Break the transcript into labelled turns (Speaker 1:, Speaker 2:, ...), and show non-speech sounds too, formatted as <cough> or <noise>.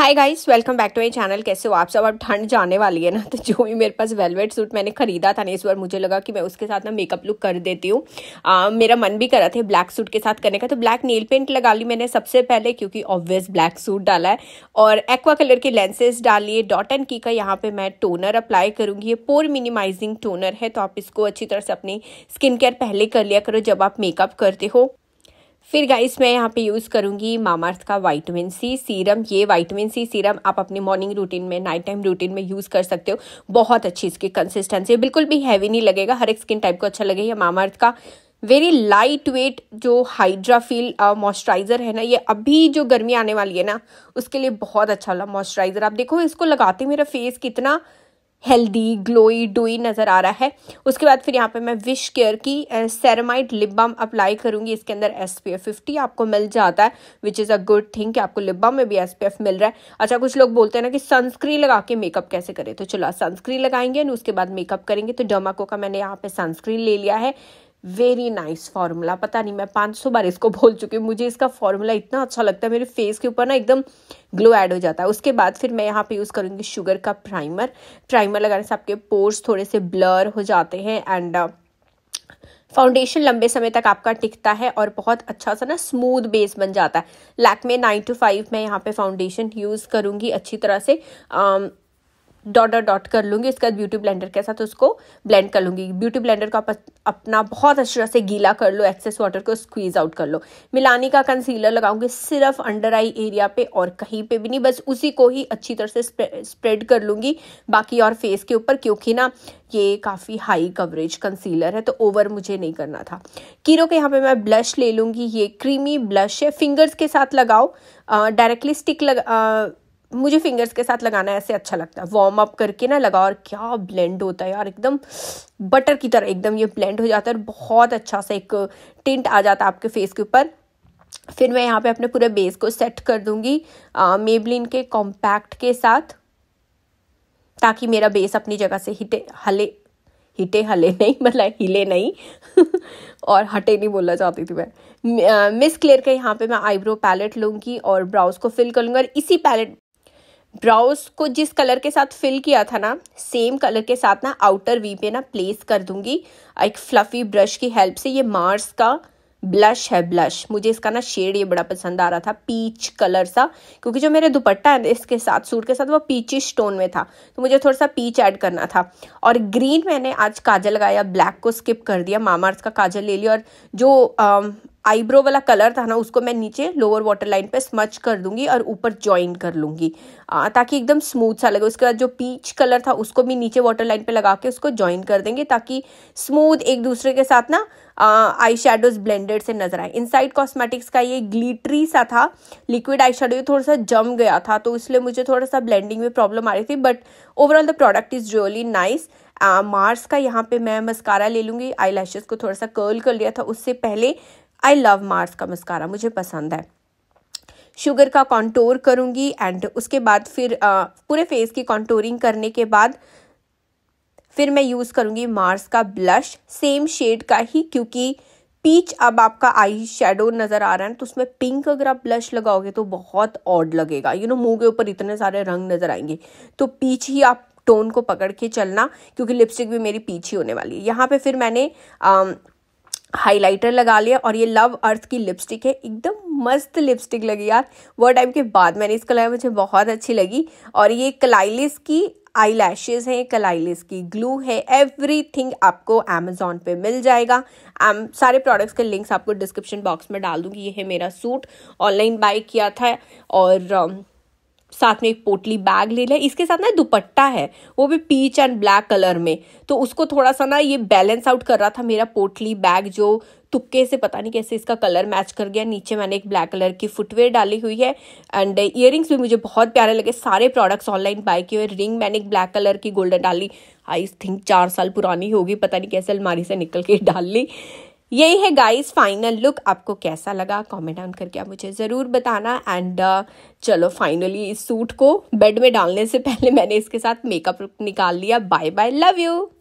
Speaker 1: hi guys welcome back to my channel कैसे हो आप सब अब ठंड जाने वाली है ना तो जो भी मेरे पास वेलवेट सूट मैंने खरीदा था ना इस बार मुझे लगा कि मैं उसके साथ ना मेकअप लुक कर देती हूँ मेरा मन भी करा था ब्लैक सूट के साथ करने का तो ब्लैक नेल पेंट लगा ली मैंने सबसे पहले क्योंकि ऑब्वियस ब्लैक सूट डाला है और एक्वा कलर के लेंसेज डालिए डॉट एंड की का यहाँ पर मैं टोनर अप्लाई करूँगी ये पोर मिनिमाइजिंग टोनर है तो आप इसको अच्छी तरह से अपनी स्किन केयर पहले कर लिया करो जब आप मेकअप करते हो फिर गाइस मैं यहाँ पे यूज़ करूँगी मामाअर्थ का वाइटमिन सी सीरम ये वाइटमिन सी सीरम आप अपने मॉर्निंग रूटीन में नाइट टाइम रूटीन में यूज़ कर सकते हो बहुत अच्छी इसकी कंसिस्टेंसी बिल्कुल भी हैवी नहीं लगेगा हर एक स्किन टाइप को अच्छा लगेगा मामाअर्थ का वेरी लाइट वेट जो हाइड्राफील मॉइस्चराइज़र है ना ये अभी जो गर्मी आने वाली है ना उसके लिए बहुत अच्छा वाला मॉइस्चराइज़र आप देखो इसको लगाते मेरा फेस कितना हेल्दी ग्लोई डोई नज़र आ रहा है उसके बाद फिर यहाँ पे मैं विश केयर की सेरामाइड लिप बाम अप्लाई करूँगी इसके अंदर एस पी एफ फिफ्टी आपको मिल जाता है which is a good thing कि आपको लिप बाम में भी एस पी एफ मिल रहा है अच्छा कुछ लोग बोलते हैं ना कि सनस्क्रीन लगा के मेकअप कैसे करें तो चलो सनस्क्रीन लगाएंगे उसके बाद मेकअप करेंगे तो डोमाको का मैंने यहाँ पे सनस्क्रीन ले लिया है वेरी नाइस फार्मूला पता नहीं मैं 500 सौ बार इसको बोल चुकी हूँ मुझे इसका फार्मूला इतना अच्छा लगता है मेरे फेस के ऊपर ना एकदम ग्लो ऐड हो जाता है उसके बाद फिर मैं यहाँ पे यूज़ करूँगी शुगर का प्राइमर प्राइमर लगाने से आपके पोर्स थोड़े से ब्लर हो जाते हैं एंड फाउंडेशन uh, लंबे समय तक आपका टिकता है और बहुत अच्छा सा ना स्मूथ बेस बन जाता है लैक में नाइन टू फाइव मैं यहाँ पे फाउंडेशन यूज़ करूँगी अच्छी तरह से um, डॉट डॉट डॉट कर लूँगी इसके बाद ब्यूटी ब्लेंडर के साथ उसको ब्लेंड कर लूँगी ब्यूटी ब्लेंडर को आप अपना बहुत अच्छी तरह से गीला कर लो एक्सेस वाटर को स्क्वीज आउट कर लो मिलानी का कंसीलर लगाऊंगी सिर्फ अंडर आई एरिया पे और कहीं पे भी नहीं बस उसी को ही अच्छी तरह से स्प्रेड कर लूँगी बाकी और फेस के ऊपर क्योंकि ना ये काफ़ी हाई कवरेज कंसीलर है तो ओवर मुझे नहीं करना था कीरो के यहाँ पे मैं ब्लश ले लूँगी ये क्रीमी ब्लश है फिंगर्स के साथ लगाओ डायरेक्टली स्टिक लगा मुझे फिंगर्स के साथ लगाना ऐसे अच्छा लगता है वार्म अप करके ना लगा और क्या ब्लेंड होता है यार एकदम बटर की तरह एकदम ये ब्लेंड हो जाता है और बहुत अच्छा सा एक टिंट आ जाता है आपके फेस के ऊपर फिर मैं यहाँ पे अपने पूरे बेस को सेट कर दूंगी मेबलिन के कॉम्पैक्ट के साथ ताकि मेरा बेस अपनी जगह से हिटे हले हिटे हले नहीं मतलब हिले नहीं <laughs> और हटे नहीं बोलना चाहती थी मैं मिस क्लेयर के यहाँ पे मैं आईब्रो पैलेट लूंगी और ब्राउज को फिल कर लूंगी और इसी पैलेट ब्राउज को जिस कलर के साथ फिल किया था ना सेम कलर के साथ ना आउटर वी पे ना प्लेस कर दूंगी एक फ्लफी ब्रश की हेल्प से ये मार्स का ब्लश है ब्लश मुझे इसका ना शेड ये बड़ा पसंद आ रहा था पीच कलर सा क्योंकि जो मेरे दुपट्टा है इसके साथ सूट के साथ वो पीची स्टोन में था तो मुझे थोड़ा सा पीच ऐड करना था और ग्रीन मैंने आज काजल लगाया ब्लैक को स्किप कर दिया अर्थ का काजल ले लिया और जो आईब्रो वाला कलर था ना उसको मैं नीचे लोअर वाटर लाइन पे स्मच कर दूंगी और ऊपर ज्वाइन कर आ, ताकि एकदम स्मूथ सा लगे उसके बाद जो पीच कलर था उसको भी नीचे वाटर लाइन पे लगा के उसको ज्वाइन कर देंगे ताकि स्मूथ एक दूसरे के साथ ना आई शेडोज ब्लेंडेड से नजर आए इनसाइड कॉस्मेटिक्स का ये ग्लिटरी सा था लिक्विड आई शेडो थोड़ा सा जम गया था तो इसलिए मुझे थोड़ा सा ब्लेंडिंग में प्रॉब्लम आ रही थी but overall the product is really nice Mars का यहाँ पे मैं मस्कारा ले लूंगी आई को थोड़ा सा कर्ल कर लिया था उससे पहले आई लव मार्स का मस्कारा मुझे पसंद है शुगर का कॉन्टोर करूंगी एंड उसके बाद फिर आ, पूरे फेस की कॉन्टोरिंग करने के बाद फिर मैं यूज़ करूंगी मार्स का ब्लश सेम शेड का ही क्योंकि पीच अब आपका आई शेडो नज़र आ रहा है तो उसमें पिंक अगर आप ब्लश लगाओगे तो बहुत ऑड लगेगा यू नो मुंह के ऊपर इतने सारे रंग नज़र आएंगे तो पीच ही आप टोन को पकड़ के चलना क्योंकि लिपस्टिक भी मेरी पीछे होने वाली है यहाँ पे फिर मैंने हाइलाइटर लगा लिया और ये लव अर्थ की लिपस्टिक है एकदम मस्त लिपस्टिक लगी यार वो टाइम के बाद मैंने इसको लगाया मुझे बहुत अच्छी लगी और ये कलाइलिस की आई लैशेज़ हैं कलाइलिस की ग्लू है एवरीथिंग आपको अमेजोन पे मिल जाएगा आम, सारे प्रोडक्ट्स के लिंक्स आपको डिस्क्रिप्शन बॉक्स में डाल दूँगी ये है मेरा सूट ऑनलाइन बाय किया था और um, साथ में एक पोटली बैग ले लिया इसके साथ ना दुपट्टा है वो भी पीच एंड ब्लैक कलर में तो उसको थोड़ा सा ना ये बैलेंस आउट कर रहा था मेरा पोटली बैग जो तुक्के से पता नहीं कैसे इसका कलर मैच कर गया नीचे मैंने एक ब्लैक कलर की फुटवेयर डाली हुई है एंड इयर भी मुझे बहुत प्यारे लगे सारे प्रोडक्ट्स ऑनलाइन बाय किए हुए रिंग मैंने एक ब्लैक कलर की गोल्डन डाली आई थिंक चार साल पुरानी होगी पता नहीं कैसे अलमारी से निकल के डाल ली यही है गाइस फाइनल लुक आपको कैसा लगा कमेंट डाउन करके आप मुझे ज़रूर बताना एंड uh, चलो फाइनली इस सूट को बेड में डालने से पहले मैंने इसके साथ मेकअप निकाल लिया बाय बाय लव यू